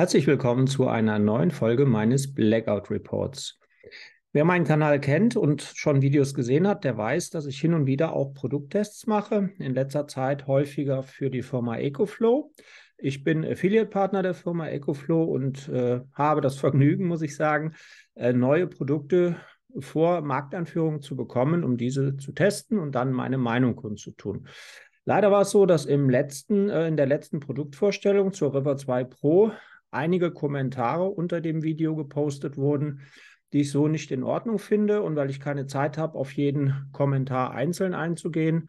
Herzlich willkommen zu einer neuen Folge meines Blackout Reports. Wer meinen Kanal kennt und schon Videos gesehen hat, der weiß, dass ich hin und wieder auch Produkttests mache. In letzter Zeit häufiger für die Firma EcoFlow. Ich bin Affiliate-Partner der Firma EcoFlow und äh, habe das Vergnügen, muss ich sagen, äh, neue Produkte vor Marktanführung zu bekommen, um diese zu testen und dann meine Meinung kundzutun. Leider war es so, dass im letzten, äh, in der letzten Produktvorstellung zur River 2 Pro einige Kommentare unter dem Video gepostet wurden, die ich so nicht in Ordnung finde. Und weil ich keine Zeit habe, auf jeden Kommentar einzeln einzugehen,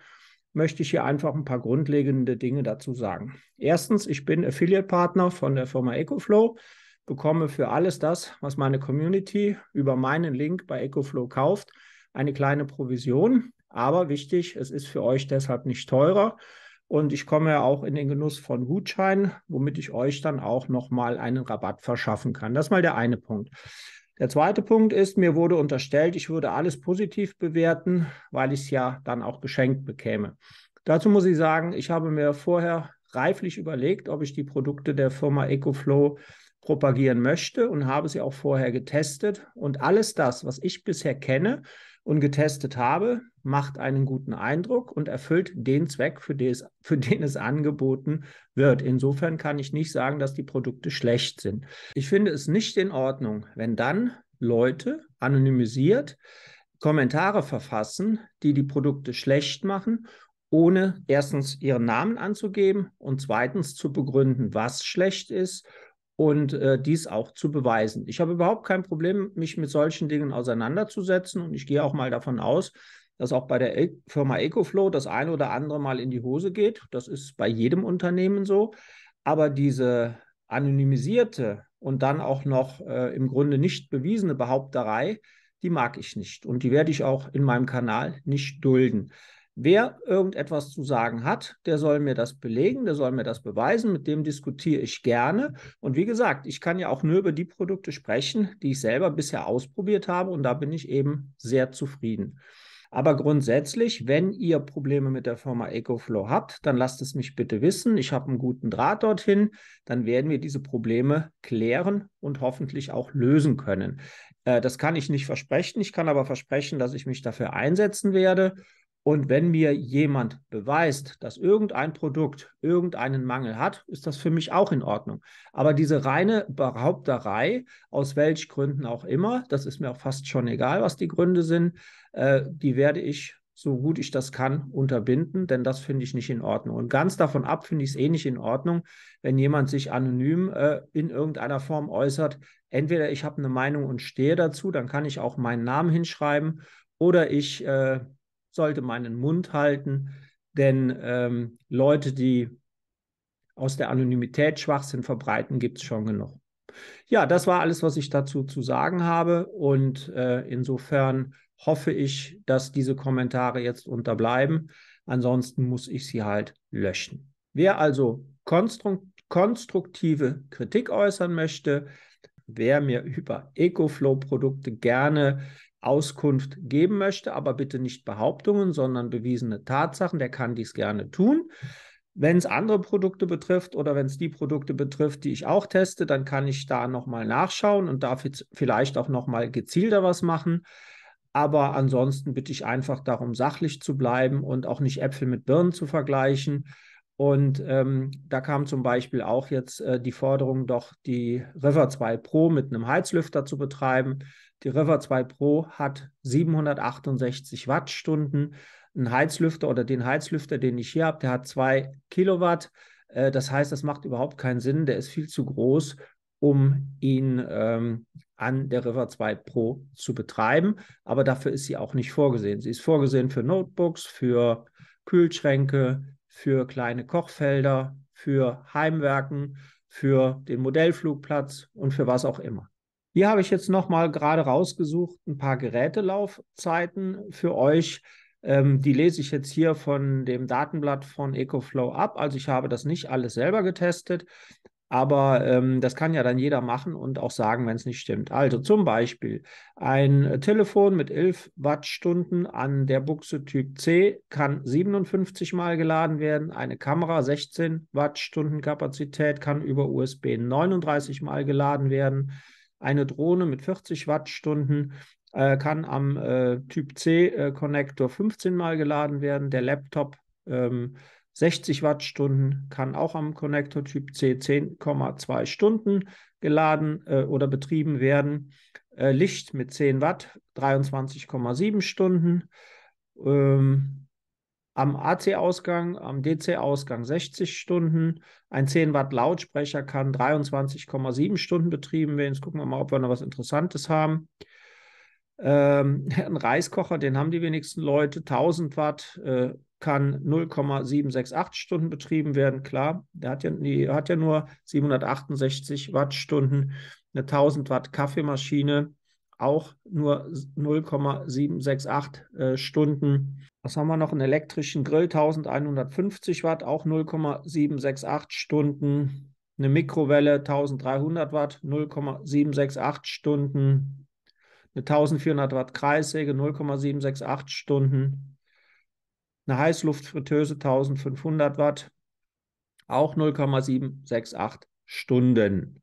möchte ich hier einfach ein paar grundlegende Dinge dazu sagen. Erstens, ich bin Affiliate-Partner von der Firma EcoFlow, bekomme für alles das, was meine Community über meinen Link bei EcoFlow kauft, eine kleine Provision. Aber wichtig, es ist für euch deshalb nicht teurer und ich komme ja auch in den Genuss von Gutscheinen, womit ich euch dann auch nochmal einen Rabatt verschaffen kann. Das ist mal der eine Punkt. Der zweite Punkt ist, mir wurde unterstellt, ich würde alles positiv bewerten, weil ich es ja dann auch geschenkt bekäme. Dazu muss ich sagen, ich habe mir vorher reiflich überlegt, ob ich die Produkte der Firma EcoFlow propagieren möchte und habe sie auch vorher getestet. Und alles das, was ich bisher kenne, und getestet habe, macht einen guten Eindruck und erfüllt den Zweck, für, des, für den es angeboten wird. Insofern kann ich nicht sagen, dass die Produkte schlecht sind. Ich finde es nicht in Ordnung, wenn dann Leute anonymisiert Kommentare verfassen, die die Produkte schlecht machen, ohne erstens ihren Namen anzugeben und zweitens zu begründen, was schlecht ist und äh, dies auch zu beweisen. Ich habe überhaupt kein Problem, mich mit solchen Dingen auseinanderzusetzen und ich gehe auch mal davon aus, dass auch bei der e Firma EcoFlow das eine oder andere mal in die Hose geht. Das ist bei jedem Unternehmen so. Aber diese anonymisierte und dann auch noch äh, im Grunde nicht bewiesene Behaupterei, die mag ich nicht und die werde ich auch in meinem Kanal nicht dulden. Wer irgendetwas zu sagen hat, der soll mir das belegen, der soll mir das beweisen, mit dem diskutiere ich gerne. Und wie gesagt, ich kann ja auch nur über die Produkte sprechen, die ich selber bisher ausprobiert habe und da bin ich eben sehr zufrieden. Aber grundsätzlich, wenn ihr Probleme mit der Firma EcoFlow habt, dann lasst es mich bitte wissen. Ich habe einen guten Draht dorthin. Dann werden wir diese Probleme klären und hoffentlich auch lösen können. Äh, das kann ich nicht versprechen. Ich kann aber versprechen, dass ich mich dafür einsetzen werde und wenn mir jemand beweist, dass irgendein Produkt irgendeinen Mangel hat, ist das für mich auch in Ordnung. Aber diese reine Behaupterei, aus welchen Gründen auch immer, das ist mir auch fast schon egal, was die Gründe sind, äh, die werde ich so gut ich das kann, unterbinden, denn das finde ich nicht in Ordnung. Und ganz davon ab finde ich es eh nicht in Ordnung, wenn jemand sich anonym äh, in irgendeiner Form äußert. Entweder ich habe eine Meinung und stehe dazu, dann kann ich auch meinen Namen hinschreiben, oder ich äh, sollte meinen Mund halten, denn ähm, Leute, die aus der Anonymität Schwachsinn verbreiten, gibt es schon genug. Ja, das war alles, was ich dazu zu sagen habe und äh, insofern hoffe ich, dass diese Kommentare jetzt unterbleiben. Ansonsten muss ich sie halt löschen. Wer also konstruktive Kritik äußern möchte, wer mir über EcoFlow-Produkte gerne Auskunft geben möchte, aber bitte nicht Behauptungen, sondern bewiesene Tatsachen, der kann dies gerne tun. Wenn es andere Produkte betrifft oder wenn es die Produkte betrifft, die ich auch teste, dann kann ich da nochmal nachschauen und darf jetzt vielleicht auch nochmal gezielter was machen. Aber ansonsten bitte ich einfach darum, sachlich zu bleiben und auch nicht Äpfel mit Birnen zu vergleichen. Und ähm, da kam zum Beispiel auch jetzt äh, die Forderung, doch die River 2 Pro mit einem Heizlüfter zu betreiben. Die River 2 Pro hat 768 Wattstunden. Ein Heizlüfter oder den Heizlüfter, den ich hier habe, der hat 2 Kilowatt. Äh, das heißt, das macht überhaupt keinen Sinn. Der ist viel zu groß, um ihn ähm, an der River 2 Pro zu betreiben. Aber dafür ist sie auch nicht vorgesehen. Sie ist vorgesehen für Notebooks, für Kühlschränke, für kleine Kochfelder, für Heimwerken, für den Modellflugplatz und für was auch immer. Hier habe ich jetzt nochmal gerade rausgesucht ein paar Gerätelaufzeiten für euch. Ähm, die lese ich jetzt hier von dem Datenblatt von EcoFlow ab. Also ich habe das nicht alles selber getestet, aber ähm, das kann ja dann jeder machen und auch sagen, wenn es nicht stimmt. Also zum Beispiel ein äh, Telefon mit 11 Wattstunden an der Buchse Typ C kann 57 Mal geladen werden. Eine Kamera 16 Wattstunden Kapazität kann über USB 39 Mal geladen werden. Eine Drohne mit 40 Wattstunden äh, kann am äh, Typ C äh, 15 Mal geladen werden. Der Laptop ähm, 60 Wattstunden, kann auch am Connector Typ C 10,2 Stunden geladen äh, oder betrieben werden. Äh, Licht mit 10 Watt 23,7 Stunden. Ähm, am AC-Ausgang, am DC-Ausgang 60 Stunden. Ein 10 Watt Lautsprecher kann 23,7 Stunden betrieben werden. Jetzt gucken wir mal, ob wir noch was Interessantes haben. Ähm, ein Reiskocher, den haben die wenigsten Leute, 1000 Watt, äh, kann 0,768 Stunden betrieben werden. Klar, der hat ja, die hat ja nur 768 Wattstunden. Eine 1000 Watt Kaffeemaschine auch nur 0,768 äh, Stunden. Was haben wir noch? Einen elektrischen Grill 1150 Watt, auch 0,768 Stunden. Eine Mikrowelle 1300 Watt, 0,768 Stunden. Eine 1400 Watt Kreissäge, 0,768 Stunden eine Heißluftfritteuse 1500 Watt, auch 0,768 Stunden.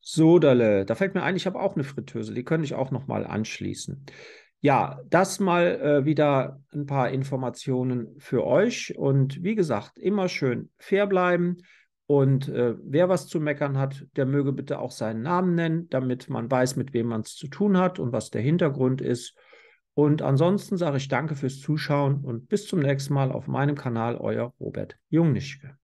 Soderle, da fällt mir ein, ich habe auch eine Fritteuse, die könnte ich auch nochmal anschließen. Ja, das mal äh, wieder ein paar Informationen für euch. Und wie gesagt, immer schön fair bleiben. Und äh, wer was zu meckern hat, der möge bitte auch seinen Namen nennen, damit man weiß, mit wem man es zu tun hat und was der Hintergrund ist. Und ansonsten sage ich danke fürs Zuschauen und bis zum nächsten Mal auf meinem Kanal, euer Robert Jungnischke.